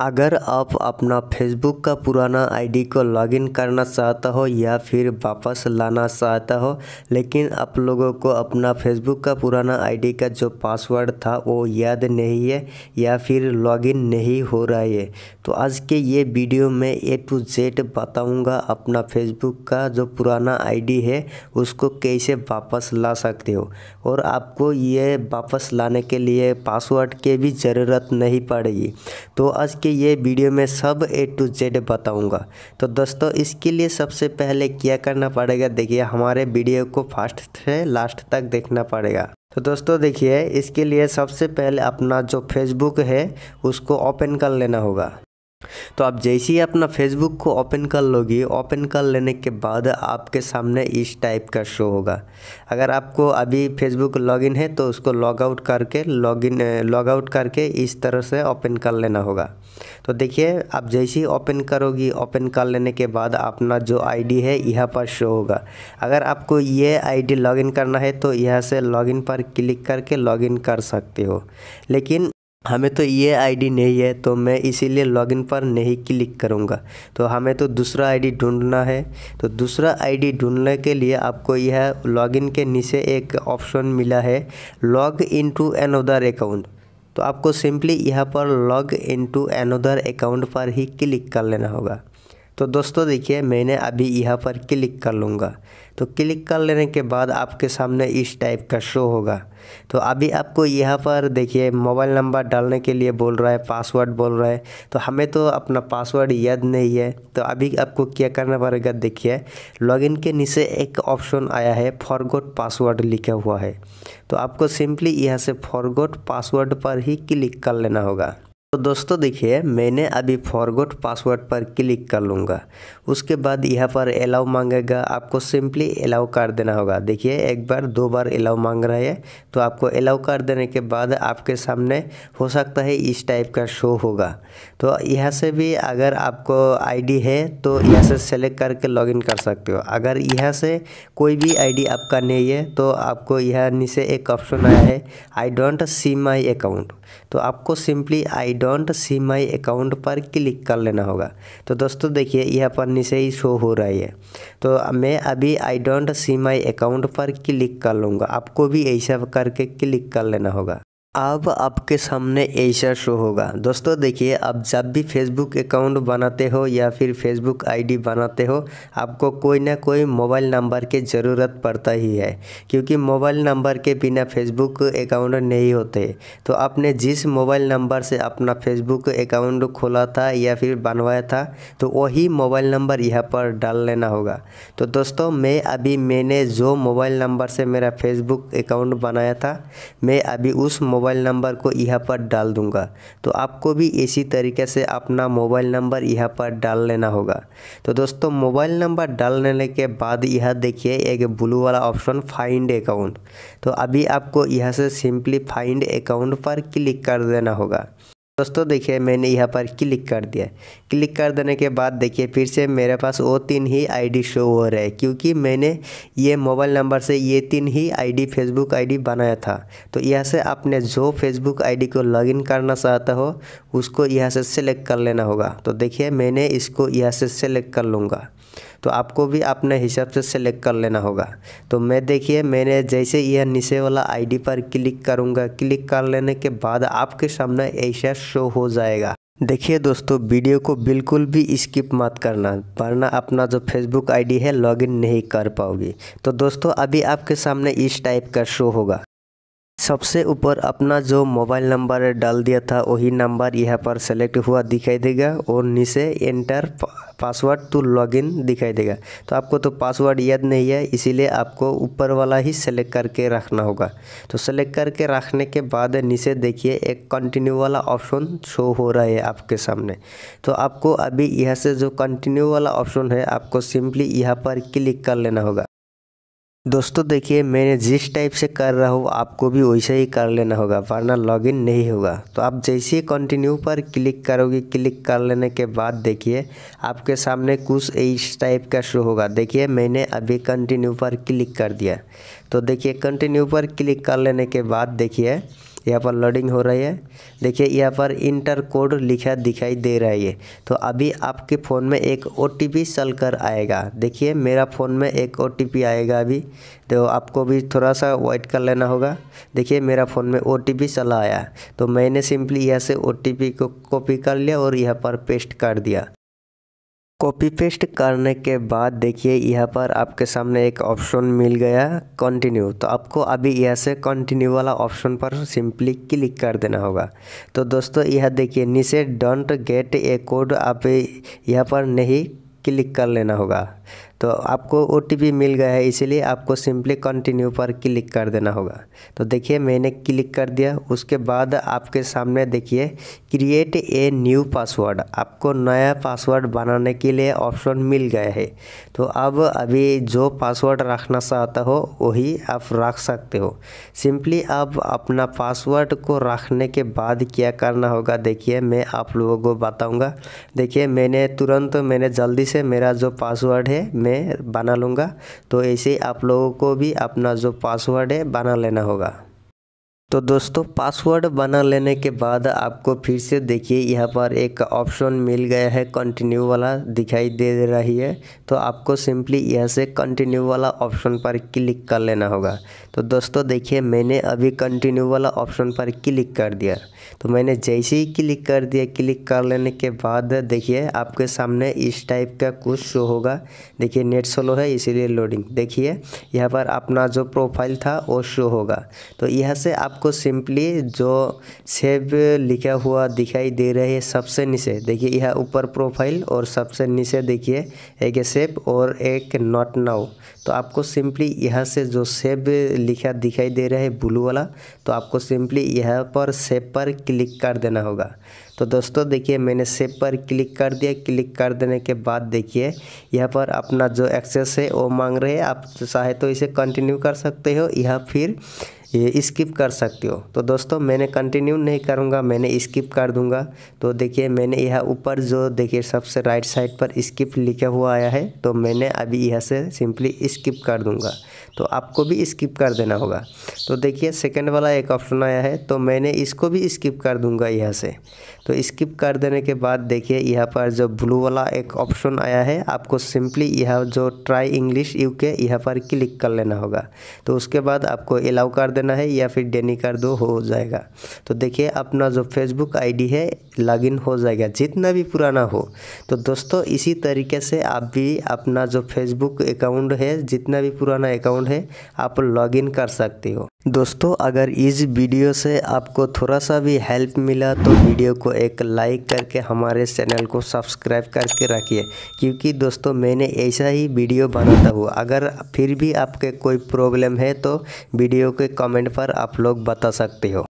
अगर आप अपना फेसबुक का पुराना आईडी को लॉगिन करना चाहता हो या फिर वापस लाना चाहता हो लेकिन आप लोगों को अपना फेसबुक का पुराना आईडी का जो पासवर्ड था वो याद नहीं है या फिर लॉगिन नहीं हो रहा है तो आज के ये वीडियो में ए टू जेड बताऊंगा अपना फेसबुक का जो पुराना आईडी है उसको कैसे वापस ला सकते हो और आपको ये वापस लाने के लिए पासवर्ड की भी ज़रूरत नहीं पड़ेगी तो आज आपके ये वीडियो में सब ए टू जेड बताऊंगा तो दोस्तों इसके लिए सबसे पहले क्या करना पड़ेगा देखिए हमारे वीडियो को फास्ट से लास्ट तक देखना पड़ेगा तो दोस्तों देखिए इसके लिए सबसे पहले अपना जो फेसबुक है उसको ओपन कर लेना होगा तो आप जैसे ही अपना फेसबुक को ओपन कर लोगे ओपन कर लेने के बाद आपके सामने इस टाइप का शो होगा अगर आपको अभी फेसबुक लॉगिन है तो उसको लॉग आउट करके लॉगिन लॉग आउट करके इस तरह से ओपन कर लेना होगा तो देखिए आप जैसे ही ओपन करोगी ओपन कर लेने के बाद अपना जो आईडी है यहाँ पर शो होगा अगर आपको ये आई डी करना है तो यहाँ से लॉगिन पर क्लिक करके लॉगिन कर सकते हो लेकिन हमें तो ये आईडी नहीं है तो मैं इसीलिए लॉगिन पर नहीं क्लिक करूँगा तो हमें तो दूसरा आईडी ढूंढना है तो दूसरा आईडी ढूंढने के लिए आपको यह लॉगिन के नीचे एक ऑप्शन मिला है log in to another account तो आपको सिंपली यहाँ पर log in to another account पर ही क्लिक कर लेना होगा तो दोस्तों देखिए मैंने अभी यहाँ पर क्लिक कर लूँगा तो क्लिक कर लेने के बाद आपके सामने इस टाइप का शो होगा तो अभी आपको यहाँ पर देखिए मोबाइल नंबर डालने के लिए बोल रहा है पासवर्ड बोल रहा है तो हमें तो अपना पासवर्ड याद नहीं है तो अभी आपको क्या करना पड़ेगा देखिए लॉगिन के नीचे एक ऑप्शन आया है फॉरगोट पासवर्ड लिखा हुआ है तो आपको सिंपली यहाँ से फॉरगोट पासवर्ड पर ही क्लिक कर लेना होगा तो दोस्तों देखिए मैंने अभी फॉरगोट पासवर्ड पर क्लिक कर लूँगा उसके बाद यहाँ पर अलाउ मांगेगा आपको सिंपली अलाउ कर देना होगा देखिए एक बार दो बार अलाउ मांग रहा है तो आपको अलाउ कर देने के बाद आपके सामने हो सकता है इस टाइप का शो होगा तो यहाँ से भी अगर आपको आईडी है तो यहाँ से सेलेक्ट करके इन कर सकते हो अगर यहाँ से कोई भी आई आपका नहीं है तो आपको यहाँ नीचे एक ऑप्शन आया है आई डोंट सी माई अकाउंट तो आपको simply I don't see my account पर क्लिक कर लेना होगा तो दोस्तों देखिए यह पर नीचे ही शो हो रहा है तो मैं अभी I don't see my account पर क्लिक कर लूँगा आपको भी ऐसा करके क्लिक कर लेना होगा अब आपके सामने ऐसा शो होगा दोस्तों देखिए आप जब भी फेसबुक अकाउंट बनाते हो या फिर फेसबुक आईडी बनाते हो आपको कोई ना कोई मोबाइल नंबर की ज़रूरत पड़ता ही है क्योंकि मोबाइल नंबर के बिना फेसबुक अकाउंट नहीं होते तो आपने जिस मोबाइल नंबर से अपना फेसबुक अकाउंट खोला था या फिर बनवाया था तो वही मोबाइल नंबर यहाँ पर डाल लेना होगा तो दोस्तों मैं अभी मैंने जो मोबाइल नंबर से मेरा फेसबुक अकाउंट बनाया था मैं अभी उस मोबाइल नंबर को यहाँ पर डाल दूंगा तो आपको भी इसी तरीके से अपना मोबाइल नंबर यहाँ पर डाल लेना होगा तो दोस्तों मोबाइल नंबर डाल लेने के बाद यह देखिए एक ब्लू वाला ऑप्शन फाइंड अकाउंट तो अभी आपको यहाँ से सिंपली फाइंड अकाउंट पर क्लिक कर देना होगा दोस्तों देखिए मैंने यहाँ पर क्लिक कर दिया क्लिक कर देने के बाद देखिए फिर से मेरे पास वो तीन ही आईडी शो हो रहा है क्योंकि मैंने ये मोबाइल नंबर से ये तीन ही आईडी फेसबुक आईडी बनाया था तो यहाँ से आपने जो फेसबुक आईडी को लॉगिन करना चाहता हो उसको यहाँ से सेलेक्ट कर लेना होगा तो देखिए मैंने इसको यहाँ से सेलेक्ट कर लूँगा तो आपको भी अपने हिसाब से सेलेक्ट कर लेना होगा तो मैं देखिए मैंने जैसे यह नीचे वाला आईडी पर क्लिक करूँगा क्लिक कर लेने के बाद आपके सामने ऐसा शो हो जाएगा देखिए दोस्तों वीडियो को बिल्कुल भी स्किप मत करना वरना अपना जो फेसबुक आईडी है लॉगिन नहीं कर पाओगे तो दोस्तों अभी आपके सामने इस टाइप का शो होगा सबसे ऊपर अपना जो मोबाइल नंबर डाल दिया था वही नंबर यहाँ पर सेलेक्ट हुआ दिखाई देगा और नीचे एंटर पासवर्ड टू लॉगिन दिखाई देगा तो आपको तो पासवर्ड याद नहीं है इसीलिए आपको ऊपर वाला ही सेलेक्ट करके रखना होगा तो सेलेक्ट करके रखने के बाद नीचे देखिए एक कंटिन्यू वाला ऑप्शन शो हो रहा है आपके सामने तो आपको अभी यहाँ से जो कंटिन्यू वाला ऑप्शन है आपको सिंपली यहाँ पर क्लिक कर लेना होगा दोस्तों देखिए मैंने जिस टाइप से कर रहा हूँ आपको भी वैसे ही कर लेना होगा वरना लॉगिन नहीं होगा तो आप जैसे ही कंटिन्यू पर क्लिक करोगे क्लिक कर लेने के बाद देखिए आपके सामने कुछ इस टाइप का शो होगा देखिए मैंने अभी कंटिन्यू पर क्लिक कर दिया तो देखिए कंटिन्यू पर क्लिक कर लेने के बाद देखिए यहाँ पर लोडिंग हो रही है देखिए यहाँ पर इंटर कोड लिखा दिखाई दे रहा है तो अभी आपके फ़ोन में एक ओ चल कर आएगा देखिए मेरा फ़ोन में एक ओ आएगा अभी तो आपको भी थोड़ा सा वाइट कर लेना होगा देखिए मेरा फ़ोन में ओ चला आया तो मैंने सिंपली यहाँ से ओ को कॉपी कर लिया और यहाँ पर पेस्ट कर दिया कॉपी पेस्ट करने के बाद देखिए यहाँ पर आपके सामने एक ऑप्शन मिल गया कंटिन्यू तो आपको अभी यहाँ से कंटिन्यू वाला ऑप्शन पर सिंपली क्लिक कर देना होगा तो दोस्तों यह देखिए नीचे डोंट गेट ए कोड आप यहाँ पर नहीं क्लिक कर लेना होगा तो आपको ओ मिल गया है इसीलिए आपको सिंपली कंटिन्यू पर क्लिक कर देना होगा तो देखिए मैंने क्लिक कर दिया उसके बाद आपके सामने देखिए क्रिएट ए न्यू पासवर्ड आपको नया पासवर्ड बनाने के लिए ऑप्शन मिल गया है तो अब अभी जो पासवर्ड रखना चाहता हो वही आप रख सकते हो सिंपली आप अपना पासवर्ड को रखने के बाद क्या करना होगा देखिए मैं आप लोगों को बताऊँगा देखिए मैंने तुरंत मैंने जल्दी से मेरा जो पासवर्ड है मैं मैं बना लूँगा तो ऐसे आप लोगों को भी अपना जो पासवर्ड है बना लेना होगा तो दोस्तों पासवर्ड बना लेने के बाद आपको फिर से देखिए यहाँ पर एक ऑप्शन मिल गया है कंटिन्यू वाला दिखाई दे रही है तो आपको सिंपली यहाँ से कंटिन्यू वाला ऑप्शन पर क्लिक कर लेना होगा तो दोस्तों देखिए मैंने अभी कंटिन्यू वाला ऑप्शन पर क्लिक कर दिया तो मैंने जैसे ही क्लिक कर दिया क्लिक कर लेने के बाद देखिए आपके सामने इस टाइप का कुछ शो होगा देखिए नेट स्लो है इसीलिए लोडिंग देखिए यहाँ पर अपना जो प्रोफाइल था वो शो होगा तो यहाँ से आप आपको सिंपली जो सेव लिखा हुआ दिखाई दे रहा है सबसे नीचे देखिए यह ऊपर प्रोफाइल और सबसे नीचे देखिए एक सेव और एक नॉट नाउ तो आपको सिंपली यहाँ से जो सेव लिखा दिखाई दे रहा है ब्लू वाला तो आपको सिंपली यहाँ पर सेव पर क्लिक कर देना होगा तो दोस्तों देखिए मैंने सेव पर क्लिक कर दिया क्लिक कर देने के बाद देखिए यह पर अपना जो एक्सेस है वो मांग रहे हैं आप चाहे तो इसे कंटिन्यू कर सकते हो यह फिर ये स्किप कर सकते हो तो दोस्तों मैंने कंटिन्यू नहीं करूँगा मैंने स्किप कर दूँगा तो देखिए मैंने यह ऊपर जो देखिए सबसे राइट साइड पर स्किप लिखा हुआ आया है तो मैंने अभी यह से सिंपली स्किप कर दूँगा तो आपको भी स्किप कर देना होगा तो देखिए सेकंड वाला एक ऑप्शन आया है तो मैंने इसको भी स्किप कर दूंगा यहाँ से तो स्किप कर देने के बाद देखिए यहाँ पर जो ब्लू वाला एक ऑप्शन आया है आपको सिंपली यह जो ट्राई इंग्लिश यू के यहाँ पर क्लिक कर लेना होगा तो उसके बाद आपको अलाउ कर देना है या फिर डेनी कर दो हो जाएगा तो देखिए अपना जो फेसबुक आईडी है इन हो जाएगा जितना भी पुराना हो तो दोस्तों इसी तरीके से आप भी अपना जो फेसबुक अकाउंट है जितना भी पुराना अकाउंट अकाउंट है आप लॉगिन कर सकते हो दोस्तों अगर इस वीडियो से आपको थोड़ा सा भी हेल्प मिला तो वीडियो को एक लाइक करके हमारे चैनल को सब्सक्राइब करके रखिए क्योंकि दोस्तों मैंने ऐसा ही वीडियो बनाता हूँ अगर फिर भी आपके कोई प्रॉब्लम है तो वीडियो के कमेंट पर आप लोग बता सकते हो